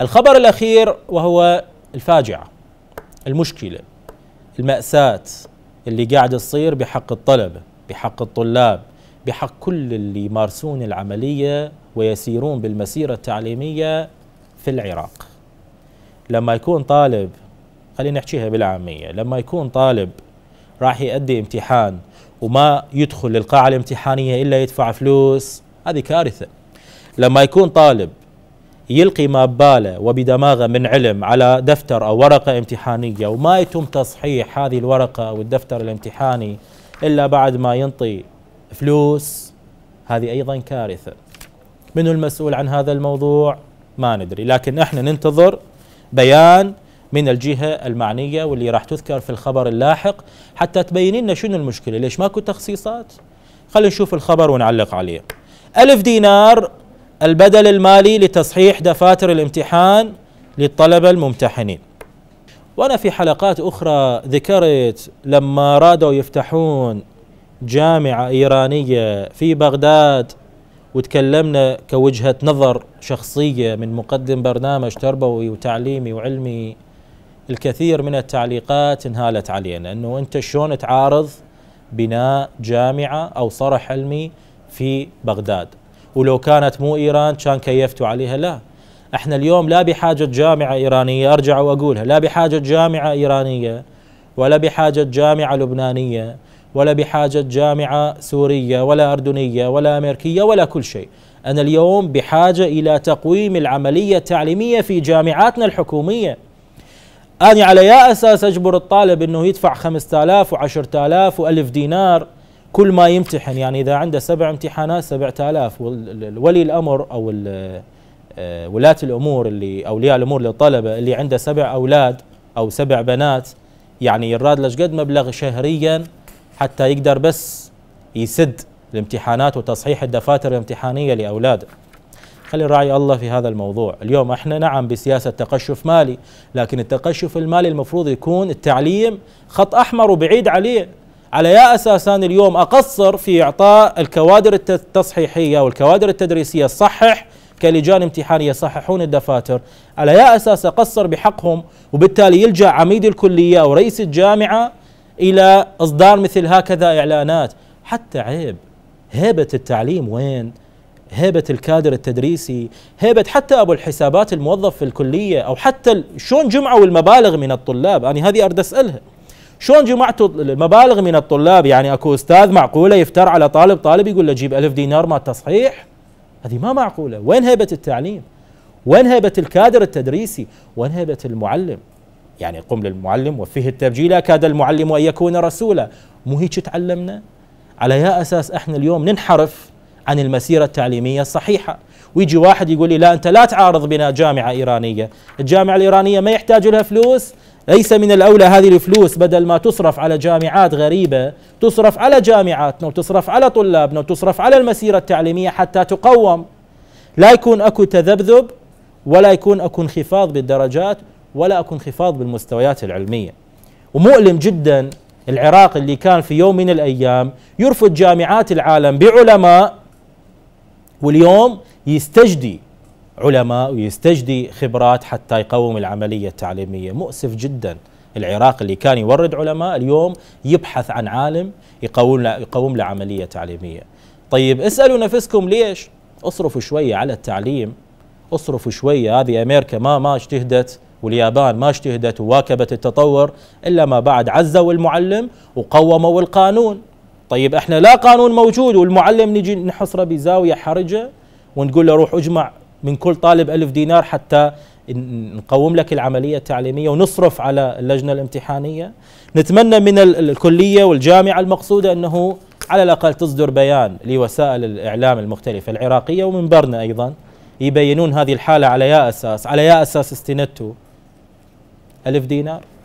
الخبر الأخير وهو الفاجعة المشكلة المأساة اللي قاعدة تصير بحق الطلبة بحق الطلاب بحق كل اللي يمارسون العملية ويسيرون بالمسيرة التعليمية في العراق لما يكون طالب خلينا نحكيها بالعامية لما يكون طالب راح يؤدي امتحان وما يدخل للقاعة الامتحانية إلا يدفع فلوس هذه كارثة لما يكون طالب يلقي ما بباله وبدماغه من علم على دفتر أو ورقة امتحانية وما يتم تصحيح هذه الورقة أو الدفتر الامتحاني إلا بعد ما ينطي فلوس هذه أيضا كارثة من المسؤول عن هذا الموضوع ما ندري لكن احنا ننتظر بيان من الجهة المعنية واللي راح تذكر في الخبر اللاحق حتى تبين لنا شنو المشكلة ليش ماكو تخصيصات خلينا نشوف الخبر ونعلق عليه ألف دينار البدل المالي لتصحيح دفاتر الامتحان للطلبة الممتحنين وأنا في حلقات أخرى ذكرت لما رادوا يفتحون جامعة إيرانية في بغداد وتكلمنا كوجهة نظر شخصية من مقدم برنامج تربوي وتعليمي وعلمي الكثير من التعليقات انهالت علينا انه انت شلون تعارض بناء جامعة او صرح علمي في بغداد ولو كانت مو إيران كان كيفتوا عليها لا احنا اليوم لا بحاجة جامعة إيرانية أرجع وأقولها لا بحاجة جامعة إيرانية ولا بحاجة جامعة لبنانية ولا بحاجة جامعة سورية ولا أردنية ولا أمريكية ولا كل شيء أنا اليوم بحاجة إلى تقويم العملية التعليمية في جامعاتنا الحكومية أنا على يا أساس أجبر الطالب أنه يدفع 5000 و10000 و1000 دينار كل ما يمتحن يعني اذا عنده سبع امتحانات 7000 ولي الامر او آه، ولاة الامور اللي اولياء الامور للطلبه اللي عنده سبع اولاد او سبع بنات يعني يراد له قد مبلغ شهريا حتى يقدر بس يسد الامتحانات وتصحيح الدفاتر الامتحانيه لاولاده. خلي راعي الله في هذا الموضوع، اليوم احنا نعم بسياسه تقشف مالي، لكن التقشف المالي المفروض يكون التعليم خط احمر وبعيد عليه، على يا أساس أنا اليوم أقصر في إعطاء الكوادر التصحيحية والكوادر التدريسية صحح كلجان امتحانية يصححون الدفاتر على يا أساس أقصر بحقهم وبالتالي يلجأ عميد الكلية أو رئيس الجامعة إلى إصدار مثل هكذا إعلانات حتى عيب هيبة التعليم وين؟ هيبة الكادر التدريسي هيبة حتى أبو الحسابات الموظف في الكلية أو حتى شلون جمعوا المبالغ من الطلاب أنا هذه أرد أسألها شلون جمعتوا المبالغ من الطلاب يعني اكو استاذ معقوله يفتر على طالب طالب يقول له جيب ألف دينار مال تصحيح هذه ما معقوله وين هيبه التعليم وين هيبه الكادر التدريسي وين هيبه المعلم يعني قم للمعلم وفيه التبجيل كاد المعلم ان يكون رسولا مو هيك تعلمنا على يا اساس احنا اليوم ننحرف عن المسيره التعليميه الصحيحه ويجي واحد يقول لي لا انت لا تعارض بنا جامعه ايرانيه، الجامعه الايرانيه ما يحتاج لها فلوس، ليس من الاولى هذه الفلوس بدل ما تصرف على جامعات غريبه، تصرف على جامعاتنا وتصرف على طلابنا وتصرف على المسيره التعليميه حتى تقوم. لا يكون اكو تذبذب ولا يكون اكو انخفاض بالدرجات ولا اكو انخفاض بالمستويات العلميه. ومؤلم جدا العراق اللي كان في يوم من الايام يرفض جامعات العالم بعلماء واليوم يستجدي علماء ويستجدي خبرات حتى يقوم العملية التعليمية مؤسف جدا العراق اللي كان يورد علماء اليوم يبحث عن عالم يقوم له, يقوم له عملية تعليمية طيب اسألوا نفسكم ليش اصرفوا شوية على التعليم اصرفوا شوية هذه أمريكا ما ما اجتهدت واليابان ما اجتهدت وواكبت التطور إلا ما بعد عزوا المعلم وقوموا القانون طيب احنا لا قانون موجود والمعلم نجي نحصره بزاوية حرجة ونقول له روح اجمع من كل طالب ألف دينار حتى نقوم لك العملية التعليمية ونصرف على اللجنة الامتحانية نتمنى من الكلية والجامعة المقصودة أنه على الأقل تصدر بيان لوسائل الإعلام المختلفة العراقية ومنبرنا أيضا يبينون هذه الحالة على يا أساس على يا أساس استندتوا ألف دينار